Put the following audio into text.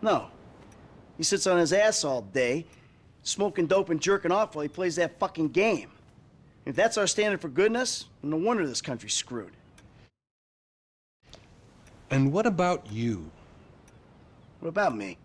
No. He sits on his ass all day, smoking dope and jerking off while he plays that fucking game. If that's our standard for goodness, no wonder this country's screwed. And what about you? What about me?